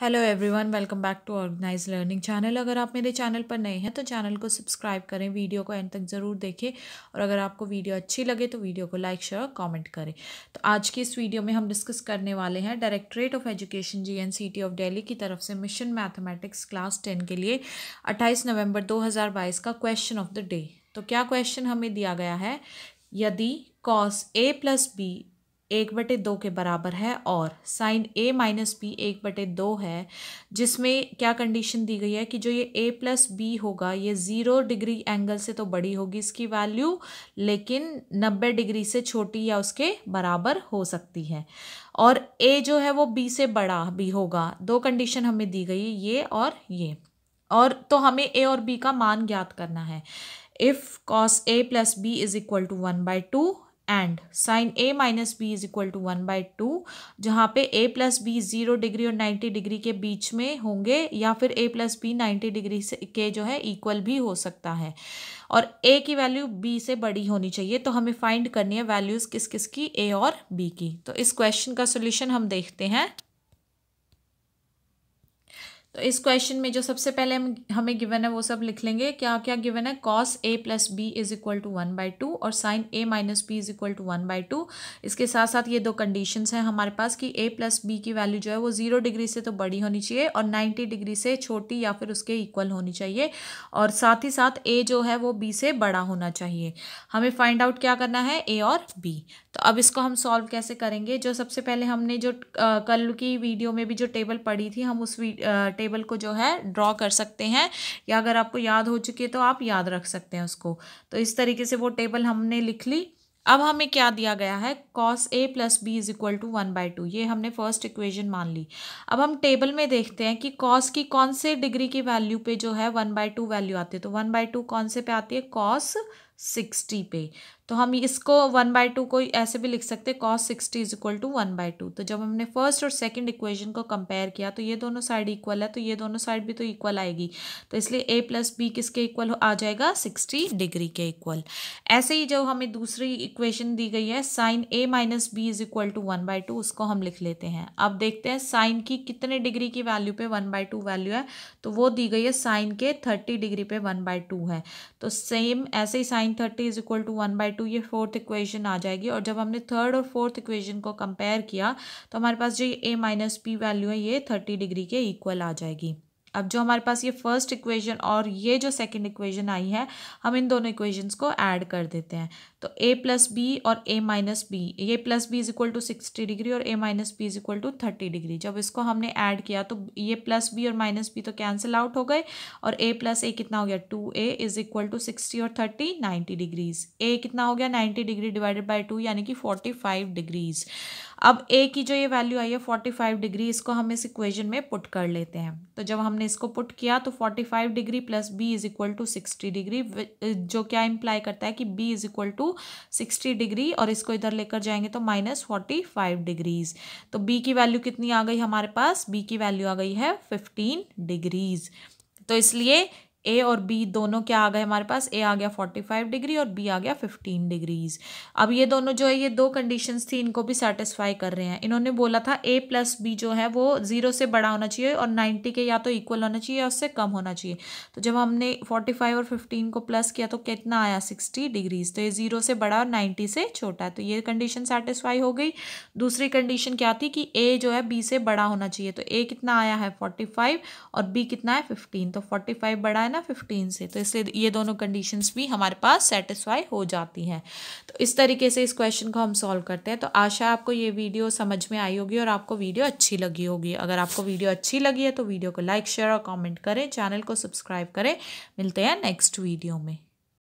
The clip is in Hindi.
hello everyone welcome back to organise learning channel अगर आप मेरे चैनल पर नए हैं तो चैनल को सब्सक्राइब करें वीडियो को एंड तक ज़रूर देखें और अगर आपको वीडियो अच्छी लगे तो वीडियो को लाइक शेयर और कमेंट करें तो आज की इस वीडियो में हम डिस्कस करने वाले हैं directorate of education G N C T of Delhi की तरफ से मिशन मैथमेटिक्स क्लास टेन के लिए अट्ठाईस नवम्बर दो हज़ार बाईस का क्वेश्चन ऑफ द डे तो क्या क्वेश्चन हमें दिया गया है यदि कॉस ए प्लस बी एक बटे दो के बराबर है और साइन ए माइनस बी एक बटे दो है जिसमें क्या कंडीशन दी गई है कि जो ये ए प्लस बी होगा ये ज़ीरो डिग्री एंगल से तो बड़ी होगी इसकी वैल्यू लेकिन नब्बे डिग्री से छोटी या उसके बराबर हो सकती है और ए जो है वो बी से बड़ा भी होगा दो कंडीशन हमें दी गई ये और ये और तो हमें ए और बी का मान ज्ञात करना है if cos A plus B is equal to one by two and sine A minus B is equal to one by two जहाँ पे A plus B zero degree और नाइन्टी डिग्री के बीच में होंगे या फिर A plus B ninety degree से के जो है इक्वल भी हो सकता है और ए की वैल्यू बी से बड़ी होनी चाहिए तो हमें फाइंड करनी है वैल्यूज़ किस किस की ए और बी की तो इस क्वेश्चन का सोल्यूशन हम देखते हैं तो इस क्वेश्चन में जो सबसे पहले हम हमें गिवन है वो सब लिख लेंगे क्या क्या गिवन है cos A plus B is equal to one by two और sine A minus B is equal to one by two इसके साथ साथ ये दो कंडीशंस हैं हमारे पास कि ए प्लस बी की वैल्यू जो है वो जीरो डिग्री से तो बड़ी होनी चाहिए और नाइन्टी डिग्री से छोटी या फिर उसके इक्वल होनी चाहिए और साथ ही साथ ए जो है वो बी से बड़ा होना चाहिए हमें फाइंड आउट क्या करना है ए और बी तो अब इसको हम सॉल्व कैसे करेंगे जो सबसे पहले हमने जो आ, कल की वीडियो में भी जो टेबल पढ़ी थी हम उस टेबल टेबल को जो है ड्रॉ कर सकते हैं या अगर आपको याद हो चुकी है तो आप याद रख सकते हैं उसको तो इस तरीके से वो टेबल हमने लिख ली अब हमें क्या दिया गया है cos A plus B is equal to one by two ये हमने फर्स्ट इक्वेशन मान ली अब हम टेबल में देखते हैं कि कॉस की कौन से डिग्री की वैल्यू पे जो है वन बाई टू वैल्यू आती है तो वन बाई टू कौन से पे आती है कॉस सिक्सटी पे तो हम इसको वन बाय टू को ऐसे भी लिख सकते हैं cos sixty is equal to one by two तो जब हमने फर्स्ट और सेकंड इक्वेशन को कंपेयर किया तो ये दोनों साइड इक्वल है तो ये दोनों साइड भी तो इक्वल आएगी तो इसलिए ए प्लस बी किसके इक्वल आ जाएगा सिक्सटी डिग्री के इक्वल ऐसे ही जब हमें दूसरी इक्वेशन दी गई है sine A minus B is equal to one by two उसको हम लिख लेते हैं अब देखते हैं साइन की कितने डिग्री की वैल्यू पे वन बाय टू वैल्यू है तो वो दी गई है साइन के थर्टी डिग्री पे वन बाय टू है तो सेम ऐसे ही sine thirty is equal to one by two ये फोर्थ इक्वेशन आ जाएगी और जब हमने थर्ड और फोर्थ इक्वेशन को कंपेयर किया तो हमारे पास जो ए माइनस पी वैल्यू है ये थर्टी डिग्री के इक्वल आ जाएगी अब जो हमारे पास ये फर्स्ट इक्वेशन और ये जो सेकंड इक्वेशन आई है हम इन दोनों इक्वेशंस को ऐड कर देते हैं तो ए प्लस बी और A minus B A plus B is equal to sixty degree और A minus B is equal to thirty degree जब इसको हमने ऐड किया तो ये प्लस बी और माइनस बी तो कैंसिल आउट हो गए और ए प्लस ए कितना हो गया two A is equal to sixty और थर्टी नाइन्टी डिग्रीज ए कितना हो गया ninety degree divided by two यानी कि फोर्टी फाइव डिग्रीज अब ए की जो ये वैल्यू आई है फोर्टी फाइव डिग्री इसको हम इस इक्वेजन में पुट कर लेते हैं तो जब हमने इसको पुट किया तो forty five degree plus B is equal to sixty degree जो क्या इम्प्लाई करता है कि B is equal to sixty degree और इसको इधर लेकर जाएंगे तो माइनस फोर्टी फाइव डिग्रीज तो बी की वैल्यू कितनी आ गई हमारे पास बी की वैल्यू आ गई है फिफ्टीन डिग्रीज तो इसलिए ए और बी दोनों क्या आ गए हमारे पास ए आ गया फोर्टी फाइव डिग्री और बी आ गया फिफ्टीन डिग्रीज अब ये दोनों जो है ये दो कंडीशन थी इनको भी सेटिस्फाई कर रहे हैं इन्होंने बोला था ए प्लस बी जो है वो जीरो से बड़ा होना चाहिए और नाइन्टी के या तो इक्वल होना चाहिए या उससे कम होना चाहिए तो जब हमने फोर्टी फाइव और फिफ्टीन को प्लस किया तो कितना आया सिक्सटी डिग्रीज तो ये जीरो से बड़ा और नाइन्टी से छोटा है तो ये कंडीशन सेटिस्फाई हो गई दूसरी कंडीशन क्या थी कि ए जो है बी से बड़ा होना चाहिए तो ए कितना आया है फोर्टी फाइव और बी कितना है फिफ्टीन तो फोर्टी फाइव बड़ा है ना फिफ्टीन से तो इसलिए ये दोनों कंडीशंस भी हमारे पास सेटिस्फाई हो जाती हैं तो इस तरीके से इस क्वेश्चन को हम सॉल्व करते हैं तो आशा आपको ये वीडियो समझ में आई होगी और आपको वीडियो अच्छी लगी होगी अगर आपको वीडियो अच्छी लगी है तो वीडियो को लाइक शेयर और कॉमेंट करें चैनल को सब्सक्राइब करें मिलते हैं नेक्स्ट वीडियो में